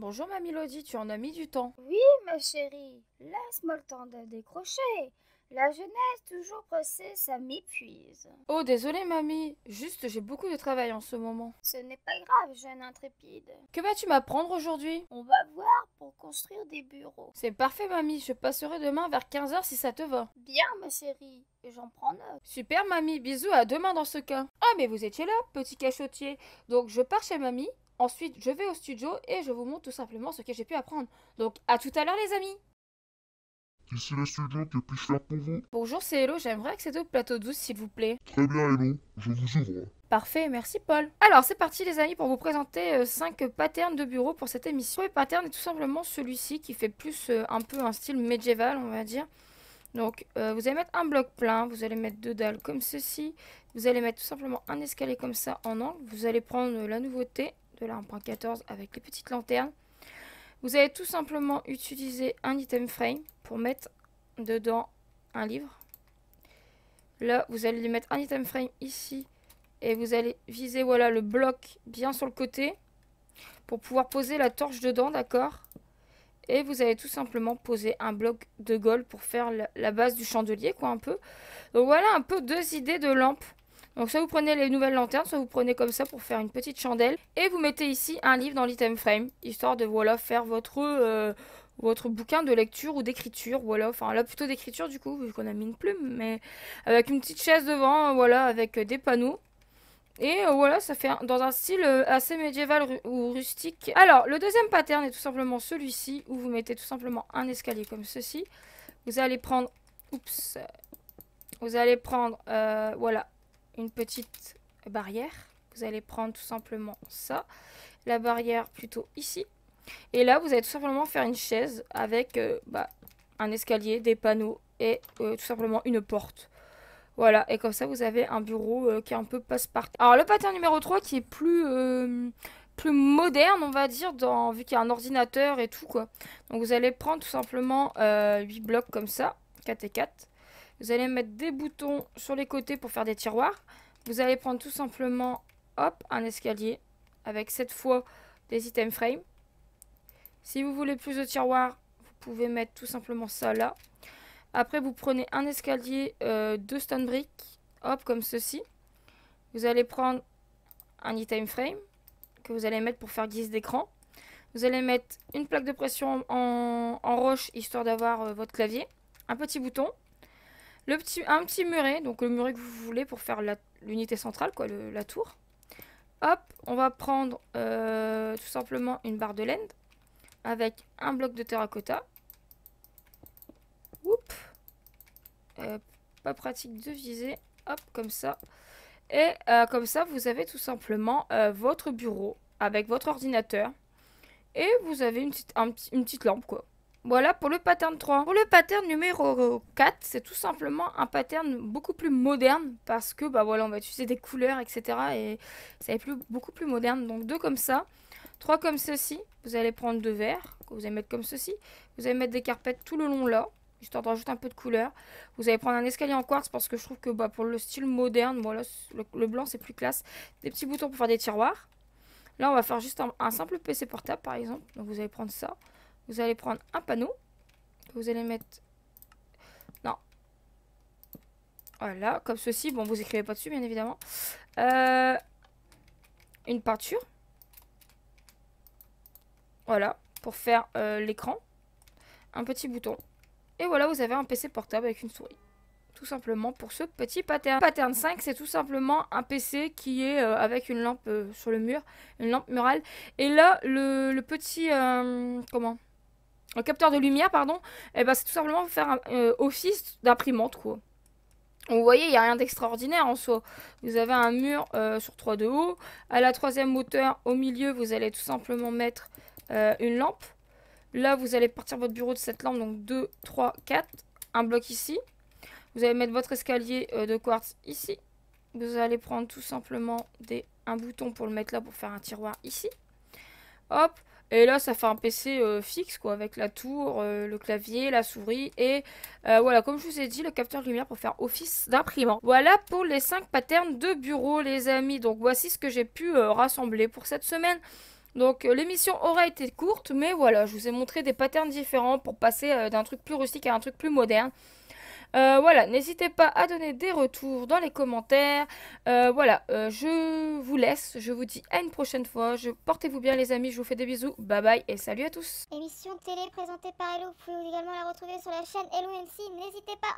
Bonjour ma Mélodie, tu en as mis du temps. Oui ma chérie, laisse-moi le temps de décrocher. La jeunesse toujours pressée, ça m'épuise. Oh désolée mamie, juste j'ai beaucoup de travail en ce moment. Ce n'est pas grave jeune intrépide. Que vas-tu m'apprendre aujourd'hui On va voir pour construire des bureaux. C'est parfait mamie, je passerai demain vers 15h si ça te va. Bien ma chérie, j'en prends note. Super mamie, bisous à demain dans ce cas. Ah mais vous étiez là, petit cachotier. Donc je pars chez mamie Ensuite, je vais au studio et je vous montre tout simplement ce que j'ai pu apprendre. Donc, à tout à l'heure, les amis! le studio que je pour vous Bonjour, c'est Hello, j'aimerais accéder au plateau 12 s'il vous plaît. Très bien Hello, je vous ouvre. Parfait, merci Paul. Alors c'est parti les amis pour vous présenter 5 euh, patterns de bureau pour cette émission. Le pattern est tout simplement celui-ci qui fait plus euh, un peu un style médiéval on va dire. Donc euh, vous allez mettre un bloc plein, vous allez mettre deux dalles comme ceci, vous allez mettre tout simplement un escalier comme ça en angle, vous allez prendre la nouveauté de la 1.14 avec les petites lanternes. Vous allez tout simplement utiliser un item frame pour mettre dedans un livre. Là, vous allez lui mettre un item frame ici et vous allez viser voilà le bloc bien sur le côté pour pouvoir poser la torche dedans, d'accord Et vous allez tout simplement poser un bloc de gold pour faire la base du chandelier, quoi, un peu. Donc voilà un peu deux idées de lampes. Donc soit vous prenez les nouvelles lanternes, soit vous prenez comme ça pour faire une petite chandelle. Et vous mettez ici un livre dans l'item frame, histoire de voilà faire votre, euh, votre bouquin de lecture ou d'écriture. Voilà, enfin là plutôt d'écriture du coup, vu qu'on a mis une plume, mais avec une petite chaise devant, voilà, avec des panneaux. Et euh, voilà, ça fait dans un style euh, assez médiéval ou rustique. Alors, le deuxième pattern est tout simplement celui-ci, où vous mettez tout simplement un escalier comme ceci. Vous allez prendre... Oups. Vous allez prendre... voilà, une petite barrière. Vous allez prendre tout simplement ça. La barrière plutôt ici. Et là, vous allez tout simplement faire une chaise avec euh, bah, un escalier, des panneaux et euh, tout simplement une porte. Voilà, et comme ça, vous avez un bureau euh, qui est un peu passe-partout. Alors, le pattern numéro 3 qui est plus, plus moderne, on va dire, dans, vu qu'il y a un ordinateur et tout, quoi. Donc, vous allez prendre tout simplement huit blocs comme ça, 4 et 4. Vous allez mettre des boutons sur les côtés pour faire des tiroirs. Vous allez prendre tout simplement, hop, un escalier avec cette fois des item frames. Si vous voulez plus de tiroirs, vous pouvez mettre tout simplement ça là. Après, vous prenez un escalier euh, de stone brick, hop, comme ceci. Vous allez prendre un item frame que vous allez mettre pour faire guise d'écran. Vous allez mettre une plaque de pression en, roche, histoire d'avoir euh, votre clavier. Un petit bouton, petit, un petit muret, donc le muret que vous voulez pour faire l'unité centrale, quoi, la tour. Hop, on va prendre euh, tout simplement une barre de laine avec un bloc de terracotta. Oups. pas pratique de viser. Hop, comme ça. Et euh, comme ça, vous avez tout simplement euh, votre bureau avec votre ordinateur. Et vous avez une petite, une petite lampe, quoi. Voilà pour le pattern 3. Pour le pattern numéro 4, c'est tout simplement un pattern beaucoup plus moderne parce que bah voilà, on va utiliser des couleurs, etc. Et ça va être beaucoup plus moderne. Donc deux comme ça, trois comme ceci. Vous allez prendre deux verres vous allez mettre comme ceci. Vous allez mettre des carpettes tout le long là histoire de rajouter un peu de couleur. Vous allez prendre un escalier en quartz parce que je trouve que bah, pour le style moderne, voilà, le, blanc c'est plus classe. Des petits boutons pour faire des tiroirs. Là on va faire juste un simple PC portable par exemple. Donc vous allez prendre ça. Vous allez prendre un panneau. Vous allez mettre... Non. Voilà, comme ceci. Bon, vous écrivez pas dessus, bien évidemment. Euh, une peinture. Voilà, pour faire euh, l'écran. Un petit bouton. Et voilà, vous avez un PC portable avec une souris tout simplement pour ce petit pattern. Pattern 5, c'est tout simplement un PC qui est euh, avec une lampe sur le mur, une lampe murale. Et là, le, petit... comment un capteur de lumière, pardon, et eh bien, c'est tout simplement faire un, euh, office d'imprimante, quoi. Vous voyez, il n'y a rien d'extraordinaire en soi. Vous avez un mur euh, sur 3 de haut. À la troisième hauteur, au milieu, vous allez tout simplement mettre euh, une lampe. Là, vous allez partir votre bureau de cette lampe. Donc 2, 3, 4. Un bloc ici. Vous allez mettre votre escalier de quartz ici. Vous allez prendre tout simplement un bouton pour le mettre là pour faire un tiroir ici. Hop. Et là, ça fait un PC euh, fixe, quoi, avec la tour, euh, le clavier, la souris et euh, voilà, comme je vous ai dit, le capteur lumière pour faire office d'imprimant. Voilà pour les 5 patterns de bureau, les amis. Donc voici ce que j'ai pu rassembler pour cette semaine. Donc l'émission aura été courte, mais voilà, je vous ai montré des patterns différents pour passer d'un truc plus rustique à un truc plus moderne. Euh, voilà, n'hésitez pas à donner des retours dans les commentaires. Euh, voilà, euh, je vous laisse. Je vous dis à une prochaine fois. Je Portez-vous bien les amis. Je vous fais des bisous. Bye bye et salut à tous. Émission télé présentée par Hello. Vous pouvez également la retrouver sur la chaîne Hello MC. N'hésitez pas.